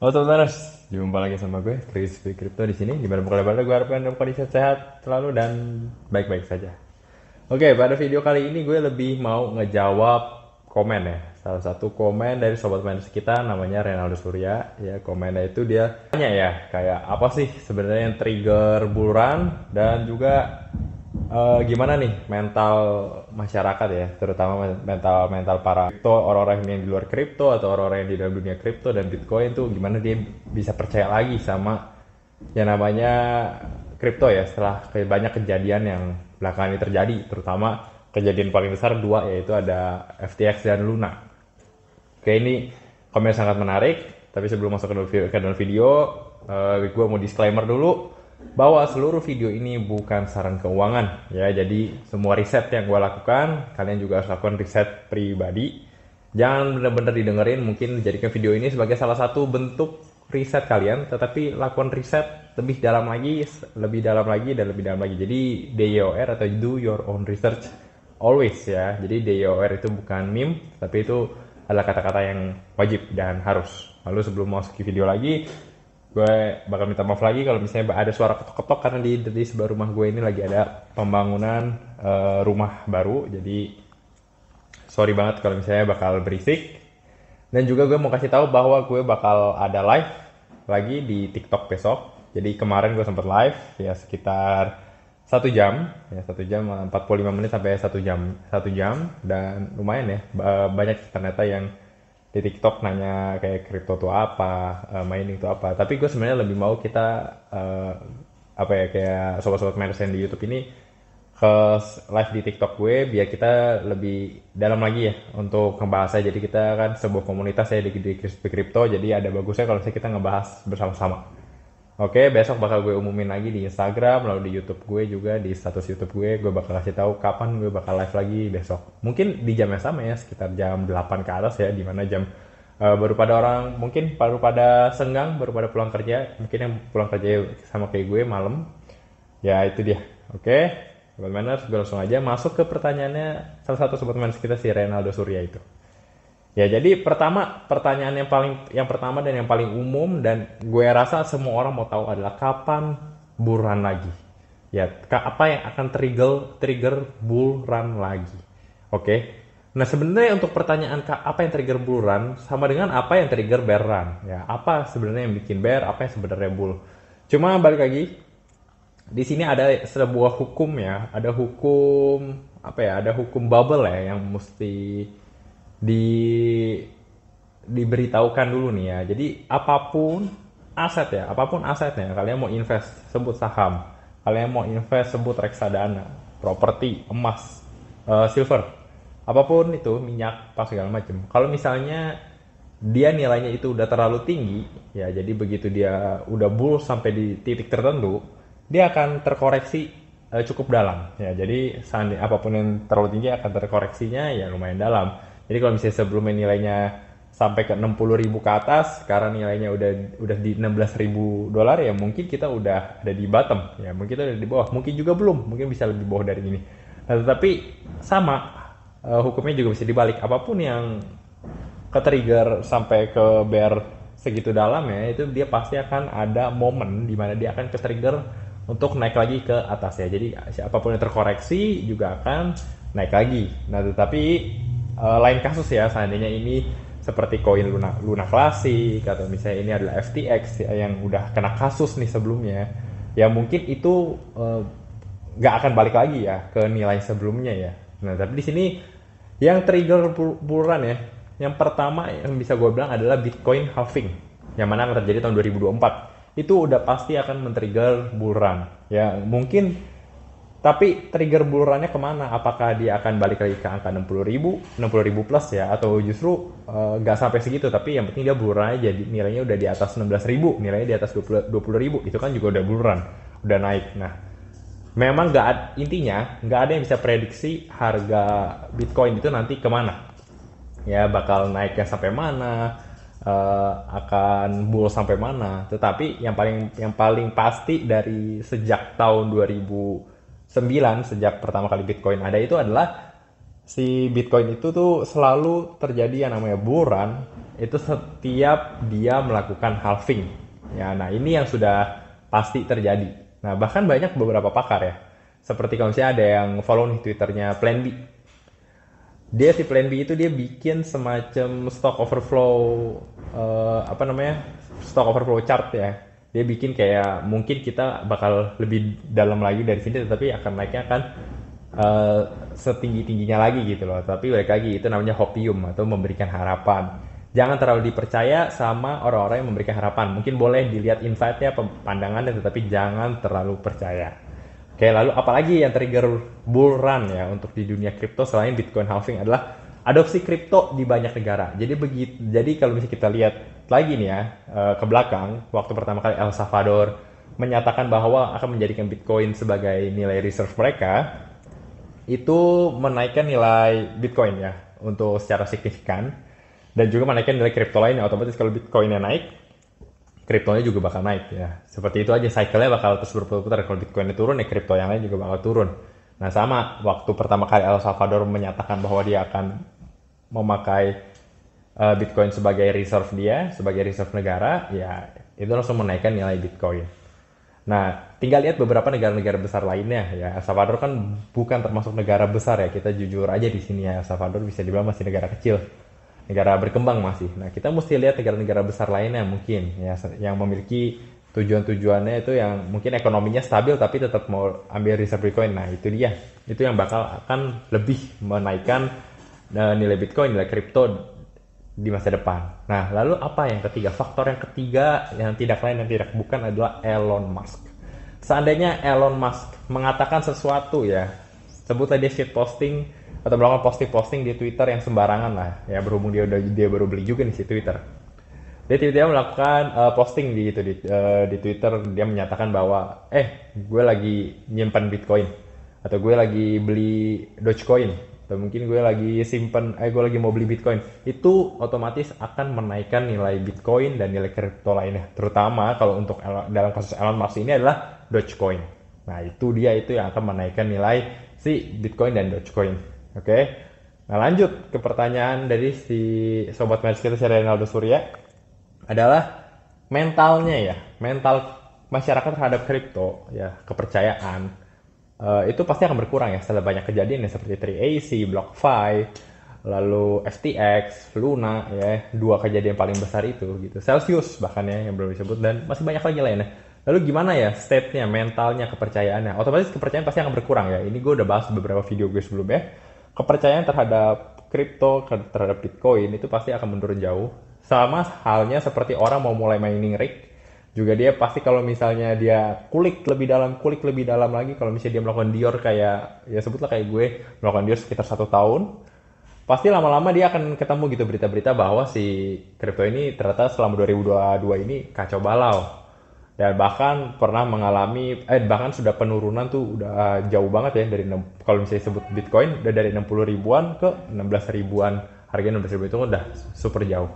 Halo teman-teman, jumpa lagi sama gue, Chris V. Crypto di sini. Gimana kabar lebaran? Gue harapkan dalam kondisi sehat selalu dan baik-baik saja. Oke, pada video kali ini gue lebih mau ngejawab komen ya. Salah satu komen dari sobat miners kita namanya Renaldo Surya. Ya, komennya itu dia tanya ya, kayak apa sih sebenarnya yang trigger buluran dan juga uh, gimana nih mental masyarakat ya, terutama mental mental para kripto, orang-orang yang di luar kripto atau orang-orang yang di dalam dunia kripto dan Bitcoin tuh gimana dia bisa percaya lagi sama yang namanya kripto ya setelah banyak kejadian yang belakangan ini terjadi, terutama kejadian paling besar dua yaitu ada FTX dan Luna. Oke ini komen sangat menarik, tapi sebelum masuk ke dalam video, ke dalam video uh, eh, gue mau disclaimer dulu bahwa seluruh video ini bukan saran keuangan ya. Jadi semua riset yang gue lakukan, kalian juga harus lakukan riset pribadi. Jangan benar-benar didengerin, mungkin jadikan video ini sebagai salah satu bentuk riset kalian, tetapi lakukan riset lebih dalam lagi, lebih dalam lagi dan lebih dalam lagi. Jadi DYOR atau do your own research always ya. Jadi DYOR itu bukan meme, tapi itu adalah kata-kata yang wajib dan harus. Lalu sebelum mau ke video lagi, gue bakal minta maaf lagi kalau misalnya ada suara ketok-ketok karena di, di sebelah rumah gue ini lagi ada pembangunan uh, rumah baru jadi sorry banget kalau misalnya bakal berisik dan juga gue mau kasih tahu bahwa gue bakal ada live lagi di TikTok besok jadi kemarin gue sempat live ya sekitar satu jam ya satu jam 45 eh, menit sampai satu jam satu jam dan lumayan ya banyak ternyata yang di TikTok nanya kayak kripto tuh apa, uh, mining tuh apa. Tapi gue sebenarnya lebih mau kita uh, apa ya kayak sobat-sobat merchant di YouTube ini ke live di TikTok gue biar kita lebih dalam lagi ya untuk ngebahasnya. Jadi kita kan sebuah komunitas ya di, kripto. Jadi ada bagusnya kalau kita ngebahas bersama-sama. Oke, besok bakal gue umumin lagi di Instagram, lalu di YouTube gue juga, di status YouTube gue, gue bakal kasih tahu kapan gue bakal live lagi besok. Mungkin di jam yang sama ya, sekitar jam 8 ke atas ya, dimana jam uh, baru pada orang, mungkin baru pada senggang, baru pada pulang kerja, mungkin yang pulang kerja sama kayak gue malam. Ya itu dia, oke. Sobat Manners, gue langsung aja masuk ke pertanyaannya salah satu sobat Manners kita si Renaldo Surya itu. Ya, jadi pertama pertanyaan yang paling yang pertama dan yang paling umum dan gue rasa semua orang mau tahu adalah kapan bull run lagi. Ya, apa yang akan trigger trigger bull run lagi. Oke. Okay? Nah, sebenarnya untuk pertanyaan apa yang trigger bull run sama dengan apa yang trigger bear run. Ya, apa sebenarnya yang bikin bear, apa yang sebenarnya bull. Cuma balik lagi di sini ada sebuah hukum ya, ada hukum apa ya, ada hukum bubble ya yang mesti di diberitahukan dulu nih ya. Jadi apapun aset ya, apapun asetnya kalian mau invest sebut saham, kalian mau invest sebut reksadana, properti, emas, uh, silver, apapun itu minyak, pas segala macam. Kalau misalnya dia nilainya itu udah terlalu tinggi, ya jadi begitu dia udah bull sampai di titik tertentu, dia akan terkoreksi uh, cukup dalam. Ya jadi apapun yang terlalu tinggi akan terkoreksinya ya lumayan dalam jadi kalau misalnya sebelumnya nilainya sampai ke 60 ribu ke atas, sekarang nilainya udah udah di 16 ribu dolar ya mungkin kita udah ada di bottom ya mungkin kita udah di bawah, mungkin juga belum, mungkin bisa lebih bawah dari ini. Nah, tetapi sama uh, hukumnya juga bisa dibalik. Apapun yang ke trigger sampai ke bear segitu dalam ya itu dia pasti akan ada momen di mana dia akan ke trigger untuk naik lagi ke atas ya. Jadi apapun yang terkoreksi juga akan naik lagi. Nah, tetapi Eh, lain kasus ya seandainya ini seperti koin Luna Luna Classic atau misalnya ini adalah FTX ya, yang udah kena kasus nih sebelumnya ya mungkin itu eh, nggak uh, akan balik lagi ya ke nilai sebelumnya ya nah tapi di sini yang trigger buruan ya yang pertama yang bisa gue bilang adalah Bitcoin halving yang mana akan terjadi tahun 2024 itu udah pasti akan men-trigger buruan ya mungkin tapi trigger bulurannya kemana? Apakah dia akan balik lagi ke angka 60 ribu, 60 ribu plus ya? Atau justru eh, nggak uh, sampai segitu, tapi yang penting dia bulurannya jadi nilainya udah di atas 16 ribu, nilainya di atas 20, 20 ribu. Itu kan juga udah buluran, udah naik. Nah, memang nggak intinya nggak ada yang bisa prediksi harga Bitcoin itu nanti kemana. Ya bakal naiknya sampai mana, uh, akan bull sampai mana. Tetapi yang paling yang paling pasti dari sejak tahun 2000 sejak pertama kali Bitcoin ada itu adalah si Bitcoin itu tuh selalu terjadi yang namanya buran itu setiap dia melakukan halving. Ya, nah ini yang sudah pasti terjadi. Nah, bahkan banyak beberapa pakar ya. Seperti kalau misalnya ada yang follow nih Twitternya Plan B. Dia si Plan B itu dia bikin semacam stock overflow uh, apa namanya? stock overflow chart ya dia bikin kayak mungkin kita bakal lebih dalam lagi dari sini tetapi akan naiknya akan uh, eh, setinggi tingginya lagi gitu loh tapi balik lagi itu namanya hopium atau memberikan harapan jangan terlalu dipercaya sama orang-orang yang memberikan harapan mungkin boleh dilihat insightnya pandangannya tetapi jangan terlalu percaya oke lalu apalagi yang trigger bull run ya untuk di dunia kripto selain bitcoin halving adalah adopsi kripto di banyak negara. Jadi begitu jadi kalau misalnya kita lihat lagi nih ya eh, ke belakang waktu pertama kali El Salvador menyatakan bahwa akan menjadikan Bitcoin sebagai nilai reserve mereka itu menaikkan nilai Bitcoin ya untuk secara signifikan dan juga menaikkan nilai kripto lainnya otomatis kalau Bitcoinnya naik kriptonya juga bakal naik ya seperti itu aja cycle-nya bakal terus berputar kalau Bitcoinnya turun ya kripto yang lain juga bakal turun Nah sama waktu pertama kali El Salvador menyatakan bahwa dia akan memakai uh, Bitcoin sebagai reserve dia, sebagai reserve negara, ya itu langsung menaikkan nilai Bitcoin. Nah, tinggal lihat beberapa negara-negara besar lainnya ya. El Salvador kan bukan termasuk negara besar ya. Kita jujur aja di sini ya, El Salvador bisa dibilang masih negara kecil. Negara berkembang masih. Nah, kita mesti lihat negara-negara besar lainnya mungkin ya yang memiliki tujuan-tujuannya itu yang mungkin ekonominya stabil tapi tetap mau ambil riset Bitcoin. Nah, itu dia. Itu yang bakal akan lebih menaikkan eh, nilai Bitcoin, nilai kripto di masa depan. Nah, lalu apa yang ketiga? Faktor yang ketiga yang tidak lain dan tidak bukan adalah Elon Musk. Seandainya Elon Musk mengatakan sesuatu ya, sebut dia shit posting atau melakukan posting-posting di Twitter yang sembarangan lah, ya berhubung dia udah dia baru beli juga nih si Twitter dia tiba-tiba melakukan uh, posting di itu di, uh, di Twitter dia menyatakan bahwa eh gue lagi nyimpan Bitcoin atau gue lagi beli Dogecoin atau mungkin gue lagi simpen eh gue lagi mau beli Bitcoin itu otomatis akan menaikkan nilai Bitcoin dan nilai kripto lainnya terutama kalau untuk dalam kasus Elon Musk ini adalah Dogecoin nah itu dia itu yang akan menaikkan nilai si Bitcoin dan Dogecoin oke okay? nah lanjut ke pertanyaan dari si sobat match kita si Renaldo Surya adalah mentalnya ya mental masyarakat terhadap kripto ya kepercayaan uh, itu pasti akan berkurang ya setelah banyak kejadian ya seperti 3AC, BlockFi, lalu FTX, Luna ya dua kejadian paling besar itu gitu Celsius bahkan ya yang belum disebut dan masih banyak lagi lainnya. Lalu gimana ya state-nya, mentalnya, kepercayaannya? Otomatis kepercayaan pasti akan berkurang ya. Ini gue udah bahas beberapa video gue sebelumnya. Kepercayaan terhadap kripto, terhadap Bitcoin itu pasti akan menurun jauh sama halnya seperti orang mau mulai mining rig juga dia pasti kalau misalnya dia kulik lebih dalam kulik lebih dalam lagi kalau misalnya dia melakukan dior kayak ya sebutlah kayak gue melakukan dior sekitar satu tahun pasti lama-lama dia akan ketemu gitu berita-berita bahwa si kripto ini ternyata selama 2022 ini kacau balau dan bahkan pernah mengalami eh bahkan sudah penurunan tuh udah eh, jauh banget ya dari kalau misalnya sebut Bitcoin udah dari 60 ribuan ke 16 ribuan harganya 16 ribu itu udah super jauh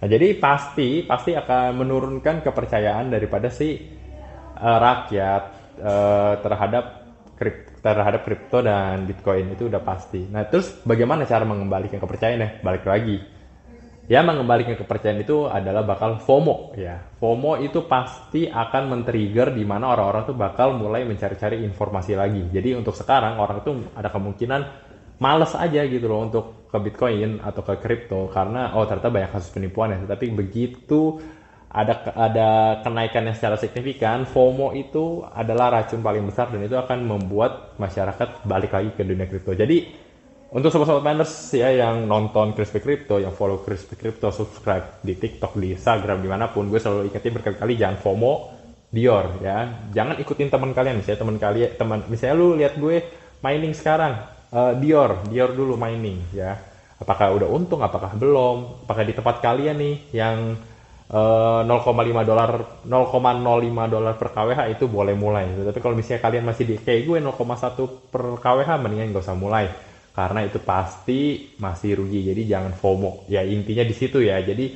Nah, jadi pasti pasti akan menurunkan kepercayaan daripada si uh, rakyat uh, terhadap kripto, terhadap kripto dan Bitcoin itu udah pasti. Nah, terus bagaimana cara mengembalikan kepercayaan ya? Balik lagi. Ya, mengembalikan kepercayaan itu adalah bakal FOMO ya. FOMO itu pasti akan men-trigger di mana orang-orang tuh bakal mulai mencari-cari informasi lagi. Jadi untuk sekarang orang tuh ada kemungkinan males aja gitu loh untuk ke Bitcoin atau ke crypto karena oh ternyata banyak kasus penipuan ya tapi begitu ada ada kenaikan yang secara signifikan FOMO itu adalah racun paling besar dan itu akan membuat masyarakat balik lagi ke dunia crypto jadi untuk sobat-sobat miners ya yang nonton Crispy Crypto, yang follow Crispy Crypto, subscribe di TikTok, di Instagram, dimanapun, gue selalu ingetin berkali-kali jangan FOMO, Dior ya. Jangan ikutin teman kalian misalnya teman kalian teman misalnya lu lihat gue mining sekarang uh, Dior, Dior dulu mining ya. Apakah udah untung, apakah belum? Apakah di tempat kalian nih yang uh, eh, 0,5 dolar 0,05 dolar per KWH itu boleh mulai. Tapi kalau misalnya kalian masih di kayak gue 0,1 per KWH mendingan gak usah mulai karena itu pasti masih rugi. Jadi jangan FOMO. Ya intinya di situ ya. Jadi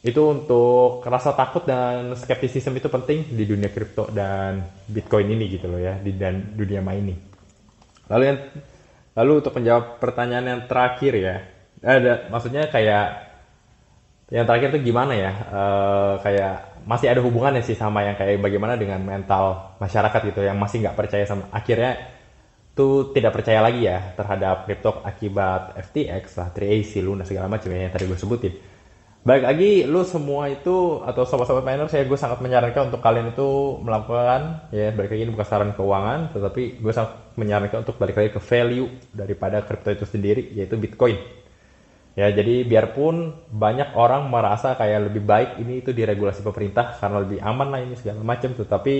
itu untuk rasa takut dan skeptisisme itu penting di dunia kripto dan Bitcoin ini gitu loh ya di dan dunia mining. Lalu yang Lalu untuk menjawab pertanyaan yang terakhir ya, eh, ada maksudnya kayak yang terakhir itu gimana ya? E, kayak masih ada hubungannya sih sama yang kayak bagaimana dengan mental masyarakat gitu yang masih nggak percaya sama akhirnya tuh tidak percaya lagi ya terhadap kripto akibat FTX lah, 3AC, Luna segala macam ya, yang tadi gue sebutin Baik lagi lu semua itu atau sobat-sobat miner saya gue sangat menyarankan untuk kalian itu melakukan ya balik lagi ini bukan saran keuangan tetapi gue sangat menyarankan untuk balik lagi ke value daripada crypto itu sendiri yaitu Bitcoin. Ya jadi biarpun banyak orang merasa kayak lebih baik ini itu diregulasi pemerintah karena lebih aman lah ini segala macam tetapi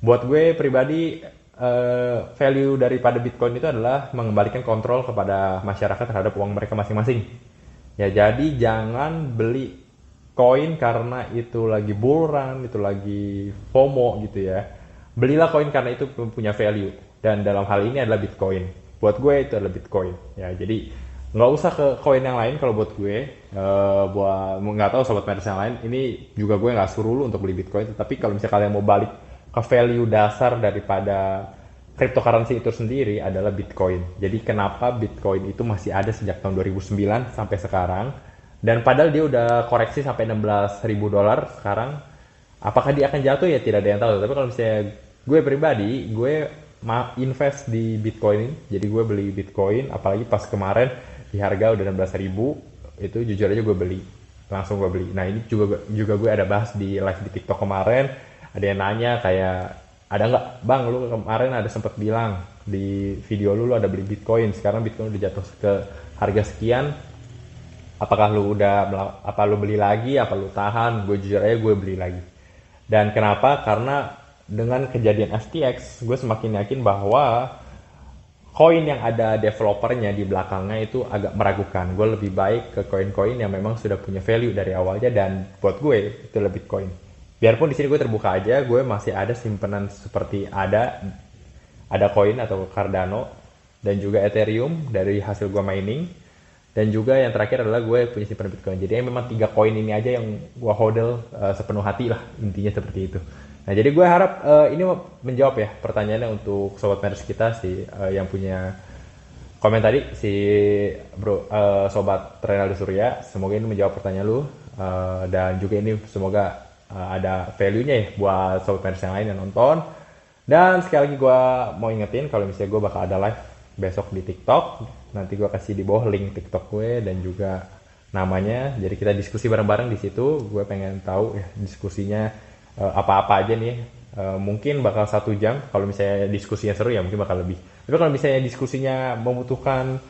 buat gue pribadi eh, value daripada Bitcoin itu adalah mengembalikan kontrol kepada masyarakat terhadap uang mereka masing-masing Ya jadi jangan beli koin karena itu lagi bull run, itu lagi FOMO gitu ya. Belilah koin karena itu punya value dan dalam hal ini adalah Bitcoin. Buat gue itu adalah Bitcoin. Ya jadi nggak usah ke koin yang lain kalau buat gue. E, buat nggak tahu sobat merchant yang lain. Ini juga gue nggak suruh lu untuk beli Bitcoin. Tapi kalau misalnya kalian mau balik ke value dasar daripada cryptocurrency itu sendiri adalah Bitcoin. Jadi kenapa Bitcoin itu masih ada sejak tahun 2009 sampai sekarang? Dan padahal dia udah koreksi sampai 16.000 dolar sekarang. Apakah dia akan jatuh ya tidak ada yang tahu. Tapi kalau misalnya gue pribadi, gue invest di Bitcoin. Jadi gue beli Bitcoin, apalagi pas kemarin di harga udah 16.000 itu jujur aja gue beli. Langsung gue beli. Nah ini juga juga gue ada bahas di live di TikTok kemarin. Ada yang nanya kayak ada nggak bang lu kemarin ada sempat bilang di video lu lu ada beli bitcoin sekarang bitcoin udah jatuh ke harga sekian apakah lu udah apa lu beli lagi apa lu tahan gue jujur aja gue beli lagi dan kenapa karena dengan kejadian FTX gue semakin yakin bahwa koin yang ada developernya di belakangnya itu agak meragukan gue lebih baik ke koin-koin yang memang sudah punya value dari awalnya dan buat gue itu lebih koin biarpun di sini gue terbuka aja gue masih ada simpenan seperti ada ada koin atau Cardano dan juga Ethereum dari hasil gue mining dan juga yang terakhir adalah gue punya simpanan Bitcoin jadi memang tiga koin ini aja yang gue hodl uh, sepenuh hati lah intinya seperti itu nah jadi gue harap uh, ini menjawab ya pertanyaannya untuk sobat meres kita si uh, yang punya komen tadi si bro uh, sobat Renaldo Surya semoga ini menjawab pertanyaan lu uh, dan juga ini semoga uh, ada value-nya ya buat sobat pers yang lain yang nonton. Dan sekali lagi gue mau ingetin kalau misalnya gue bakal ada live besok di TikTok. Nanti gue kasih di bawah link TikTok gue dan juga namanya. Jadi kita diskusi bareng-bareng di situ. Gue pengen tahu ya diskusinya apa eh, apa-apa aja nih. Uh, mungkin bakal satu jam kalau misalnya diskusinya seru ya mungkin bakal lebih. Tapi kalau misalnya diskusinya membutuhkan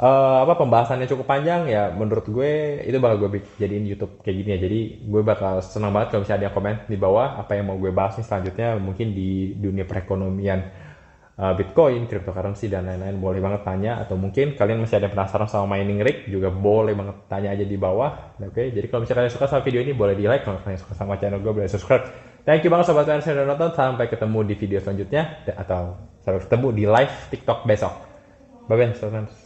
uh, apa pembahasannya cukup panjang ya menurut gue itu bakal gue jadiin YouTube kayak gini ya jadi gue bakal senang banget kalau misalnya ada komen di bawah apa yang mau gue bahas nih selanjutnya mungkin di dunia perekonomian uh, Bitcoin, cryptocurrency dan lain-lain boleh banget tanya atau mungkin kalian masih ada penasaran sama mining rig juga boleh banget tanya aja di bawah oke okay? jadi kalau misalnya kalian suka sama video ini boleh di like kalau kalian suka sama channel gue boleh subscribe Thank you banget sobat yang sudah nonton. Sampai ketemu di video selanjutnya atau sampai ketemu di live TikTok besok. Bye bye,